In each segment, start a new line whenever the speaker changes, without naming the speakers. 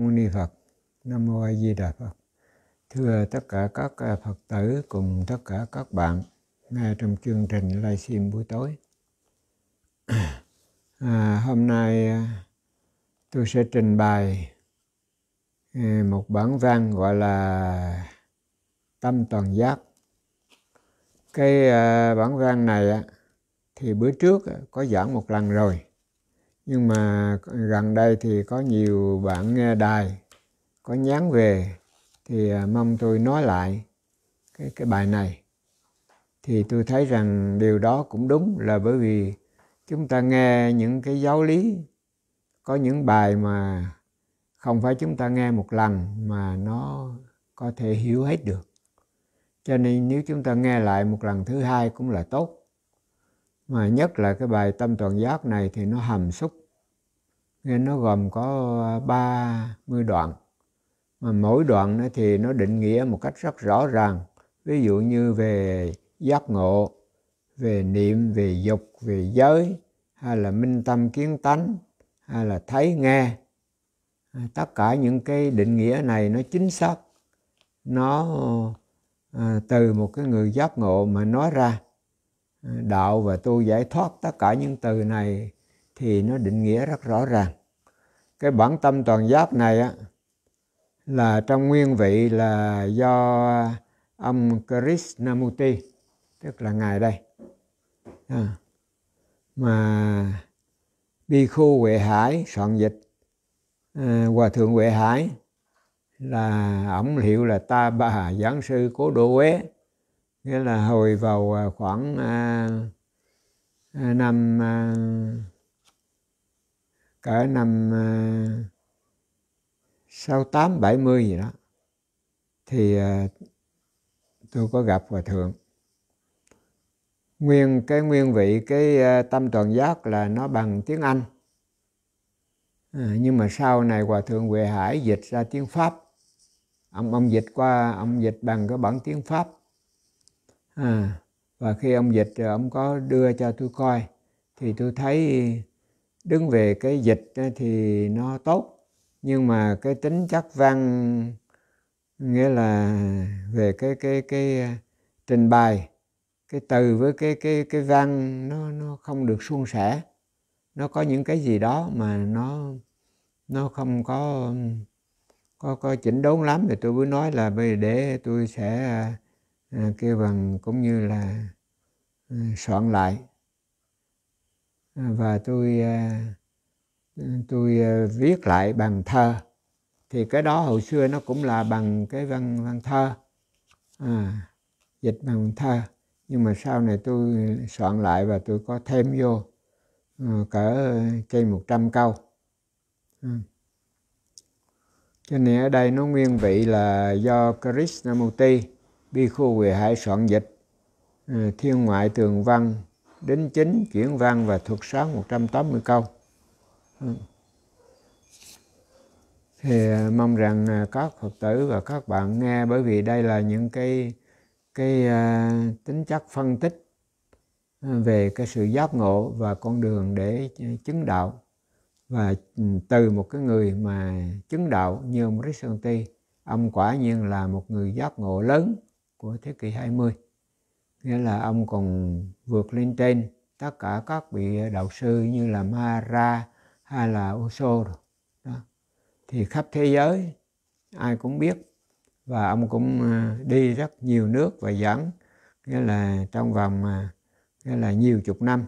Mâu Ni Phật, Nam Mô A Di Đà Phật. Thưa tất cả các à, Phật tử cùng tất cả các bạn nghe trong chương trình livestream buổi tối. À, hôm nay à, tôi sẽ trình bày à, một bản văn gọi là Tâm Toàn Giác. Cái bản văn này thì bữa trước có giảng một lần rồi nhưng mà gần đây thì có nhiều bạn nghe đài có nhắn về thì à, mong tôi nói lại cái cái bài này thì tôi thấy rằng điều đó cũng đúng là bởi vì chúng ta nghe những cái giáo lý có những bài mà không phải chúng ta nghe một lần mà nó có thể hiểu hết được cho nên nếu chúng ta nghe lại một lần thứ hai cũng là tốt mà nhất là cái bài tâm toàn giác này thì nó hàm xúc nên nó gồm có 30 đoạn mà mỗi đoạn thì nó định nghĩa một cách rất rõ ràng ví dụ như về giác ngộ về niệm về dục về giới hay là minh tâm kiến tánh hay là thấy nghe à, tất cả những cái định nghĩa này nó chính xác nó à, từ một cái người giác ngộ mà nói ra đạo và tu giải thoát tất cả những từ này thì nó định nghĩa rất rõ ràng cái bản tâm toàn giác này á, là trong nguyên vị là do ông Krishnamurti tức là ngài đây à, mà bi khu Huệ Hải soạn dịch à, hòa thượng Huệ Hải là ông hiệu là ta bà giảng sư cố đô huế nghĩa là hồi vào à, khoảng à, à, năm à, cỡ năm à, sau tám bảy mươi gì đó thì à, tôi có gặp hòa thượng nguyên cái nguyên vị cái tâm toàn giác là nó bằng tiếng anh à, nhưng mà sau này hòa thượng huệ hải dịch ra tiếng pháp ông ông dịch qua ông dịch bằng cái bản tiếng pháp à, và khi ông dịch rồi ông có đưa cho tôi coi thì tôi thấy đứng về cái dịch thì nó tốt nhưng mà cái tính chất văn nghĩa là về cái cái cái à, trình bày cái từ với cái cái cái văn nó nó không được suôn sẻ nó có những cái gì đó mà nó nó không có có có chỉnh đốn lắm thì tôi mới nói là bây để tôi sẽ à, à, kêu bằng cũng như là à, soạn lại à, và tôi à, tôi viết lại bằng thơ thì cái đó hồi xưa nó cũng là bằng cái văn văn thơ à, dịch bằng thơ nhưng mà sau này tôi soạn lại và tôi có thêm vô cỡ trên 100 câu à. cho nên ở đây nó nguyên vị là do Krishnamurti bi khu 12 soạn dịch, ừ, thiên ngoại tường văn, đính chính, chuyển văn và thuật sáng 180 câu. Ừ. Thì à, mong rằng à, các Phật tử và các bạn nghe bởi vì đây là những cái cái à, tính chất phân tích ừ, về cái sự giác ngộ và con đường để chứng đạo và từ một cái người mà chứng đạo như ông rishanti ông quả nhiên là một người giác ngộ lớn của thế kỷ 20 nghĩa là ông còn vượt lên trên tất cả các vị đạo sư như là Mara hay là Uso rồi đó. thì khắp thế giới ai cũng biết và ông cũng à, đi rất nhiều nước và dẫn nghĩa là trong vòng à, nghĩa là nhiều chục năm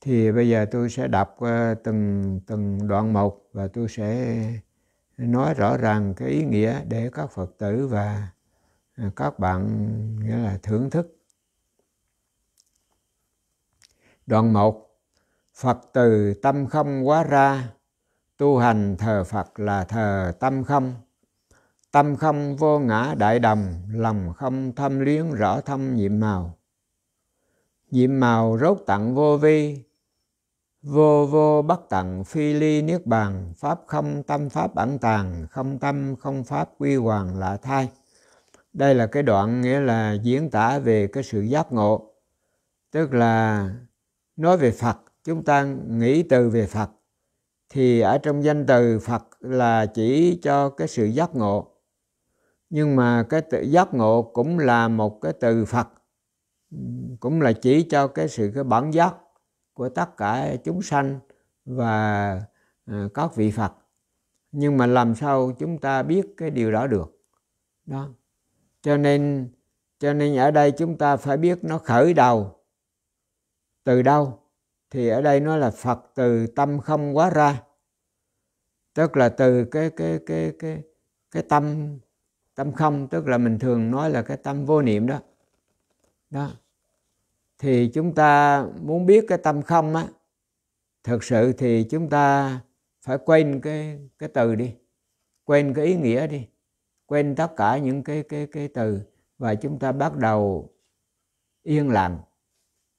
thì bây giờ tôi sẽ đọc à, từng từng đoạn một và tôi sẽ nói rõ ràng cái ý nghĩa để các phật tử và các bạn nghĩa là thưởng thức đoạn một Phật từ tâm không quá ra tu hành thờ Phật là thờ tâm không tâm không vô ngã đại đồng lòng không thâm luyến rõ thâm nhiệm màu nhiệm màu rốt tặng vô vi vô vô bất tận phi ly niết bàn pháp không tâm pháp ẩn tàng không tâm không pháp quy hoàng lạ thai đây là cái đoạn nghĩa là diễn tả về cái sự giác ngộ tức là nói về phật chúng ta nghĩ từ về phật thì ở trong danh từ phật là chỉ cho cái sự giác ngộ nhưng mà cái tự giác ngộ cũng là một cái từ phật cũng là chỉ cho cái sự cái bản giác của tất cả chúng sanh và ờ, các vị phật nhưng mà làm sao chúng ta biết cái điều đó được đó cho nên cho nên ở đây chúng ta phải biết nó khởi đầu từ đâu thì ở đây nó là phật từ tâm không quá ra tức là từ cái cái cái cái cái tâm tâm không tức là mình thường nói là cái tâm vô niệm đó đó thì chúng ta muốn biết cái tâm không á thực sự thì chúng ta phải quên cái cái từ đi quên cái ý nghĩa đi quên tất cả những cái cái cái từ và chúng ta bắt đầu yên lặng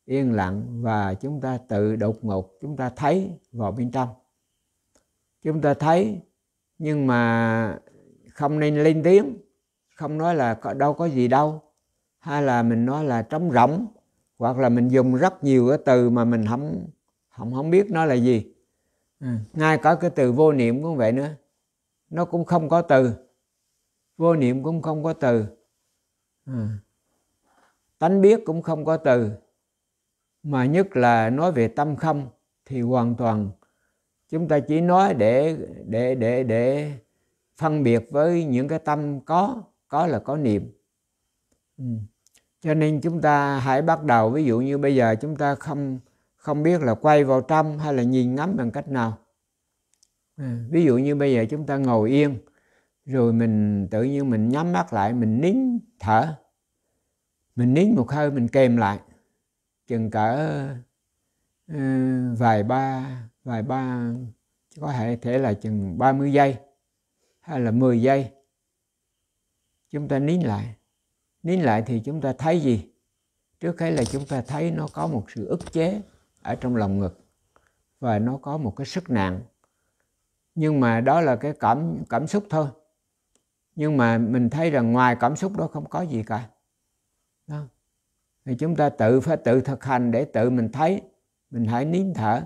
yên lặng và chúng ta tự đột ngột chúng ta thấy vào bên trong chúng ta thấy nhưng mà không nên lên tiếng không nói là đâu có gì đâu hay là mình nói là trống rỗng hoặc là mình dùng rất nhiều cái từ mà mình không không không biết nó là gì ừ. ngay cả cái từ vô niệm cũng vậy nữa nó cũng không có từ vô niệm cũng không có từ à. tánh biết cũng không có từ mà nhất là nói về tâm không thì hoàn toàn chúng ta chỉ nói để để để để phân biệt với những cái tâm có có là có niệm ừ. cho nên chúng ta hãy bắt đầu ví dụ như bây giờ chúng ta không không biết là quay vào trong hay là nhìn ngắm bằng cách nào à, ví dụ như bây giờ chúng ta ngồi yên rồi mình tự nhiên mình nhắm mắt lại mình nín thở mình nín một hơi mình kèm lại chừng cỡ uh, vài ba vài ba có thể thể là chừng 30 giây hay là 10 giây chúng ta nín lại nín lại thì chúng ta thấy gì trước hết là chúng ta thấy nó có một sự ức chế ở trong lòng ngực và nó có một cái sức nặng nhưng mà đó là cái cảm cảm xúc thôi nhưng mà mình thấy rằng ngoài cảm xúc đó không có gì cả đó. thì chúng ta tự phải tự thực hành để tự mình thấy mình hãy nín thở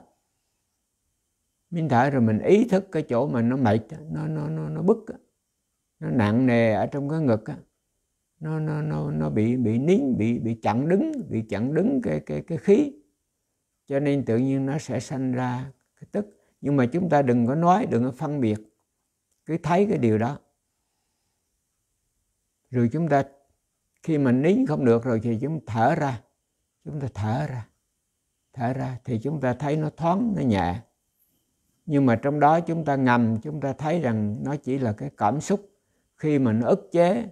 nín thở rồi mình ý thức cái chỗ mà nó mệt nó nó nó nó bức nó nặng nề ở trong cái ngực nó nó nó nó bị bị nín bị bị chặn đứng bị chặn đứng cái cái cái khí cho nên tự nhiên nó sẽ sanh ra cái tức nhưng mà chúng ta đừng có nói đừng có phân biệt cứ thấy cái điều đó rồi chúng ta khi mà nín không được rồi thì chúng thở ra chúng ta thở ra thở ra thì chúng ta thấy nó thoáng nó nhẹ nhưng mà trong đó chúng ta ngầm chúng ta thấy rằng nó chỉ là cái cảm xúc khi mà nó ức chế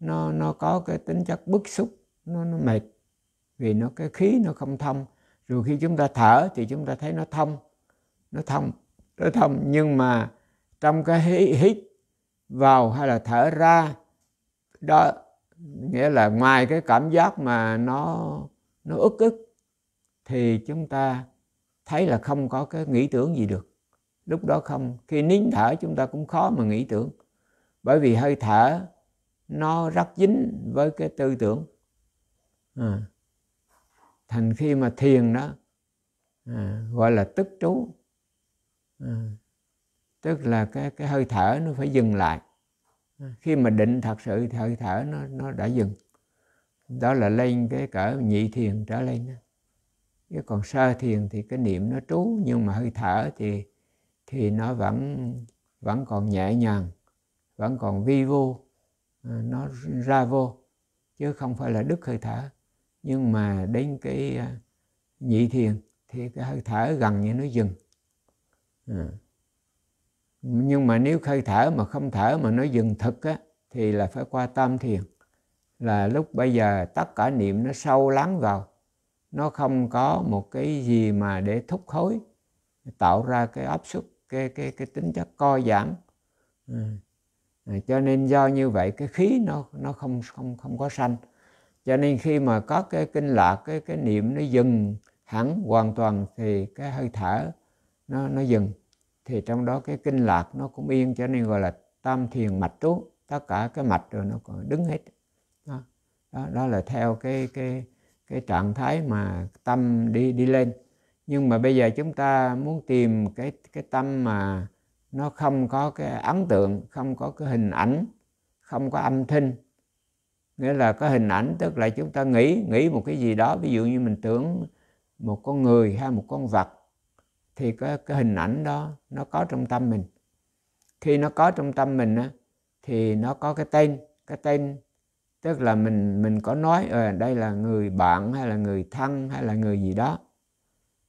nó nó có cái tính chất bức xúc nó, nó mệt vì nó cái khí nó không thông rồi khi chúng ta thở thì chúng ta thấy nó thông nó thông nó thông nhưng mà trong cái hít vào hay là thở ra đó nghĩa là ngoài cái cảm giác mà nó nó ức ức thì chúng ta thấy là không có cái nghĩ tưởng gì được lúc đó không khi nín thở chúng ta cũng khó mà nghĩ tưởng bởi vì hơi thở nó rất dính với cái tư tưởng à. thành khi mà thiền đó à, gọi là tức trú à. tức là cái cái hơi thở nó phải dừng lại Ừ. khi mà định thật sự thì hơi thở nó nó đã dừng đó là lên cái cỡ nhị thiền trở lên chứ còn sơ thiền thì cái niệm nó trú nhưng mà hơi thở thì thì nó vẫn vẫn còn nhẹ nhàng vẫn còn vi vô à, nó ra vô chứ không phải là đứt hơi thở nhưng mà đến cái à, nhị thiền thì cái hơi thở gần như nó dừng à nhưng mà nếu khơi thở mà không thở mà nó dừng thực á, thì là phải qua tam thiền là lúc bây giờ tất cả niệm nó sâu lắng vào nó không có một cái gì mà để thúc khối tạo ra cái áp suất cái cái cái tính chất co giãn ừ. à, cho nên do như vậy cái khí nó nó không không không có sanh cho nên khi mà có cái kinh lạc cái cái niệm nó dừng hẳn hoàn toàn thì cái hơi thở nó nó dừng thì trong đó cái kinh lạc nó cũng yên cho nên gọi là tam thiền mạch trú tất cả cái mạch rồi nó còn đứng hết đó, đó, đó là theo cái cái cái trạng thái mà tâm đi đi lên nhưng mà bây giờ chúng ta muốn tìm cái cái tâm mà nó không có cái ấn tượng không có cái hình ảnh không có âm thanh nghĩa là có hình ảnh tức là chúng ta nghĩ nghĩ một cái gì đó ví dụ như mình tưởng một con người hay một con vật thì cái, cái hình ảnh đó nó có trong tâm mình khi nó có trong tâm mình á, thì nó có cái tên cái tên tức là mình mình có nói ở ờ, đây là người bạn hay là người thân hay là người gì đó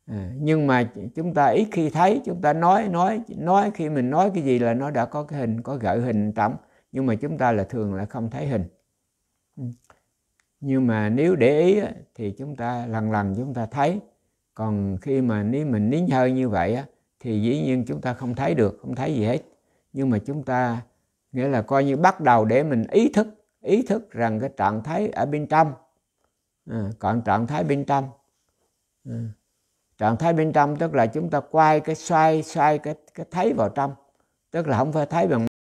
à, nhưng mà chúng ta ít khi thấy chúng ta nói nói nói khi mình nói cái gì là nó đã có cái hình có gợi hình trong nhưng mà chúng ta là thường là không thấy hình ừ. nhưng mà nếu để ý thì chúng ta lần lần chúng ta thấy còn khi mà nếu mình nín hơi như vậy á, thì dĩ nhiên chúng ta không thấy được không thấy gì hết nhưng mà chúng ta nghĩa là coi như bắt đầu để mình ý thức ý thức rằng cái trạng thái ở bên trong à, còn trạng thái bên trong à, trạng thái bên trong tức là chúng ta quay cái xoay xoay cái cái thấy vào trong tức là không phải thấy bằng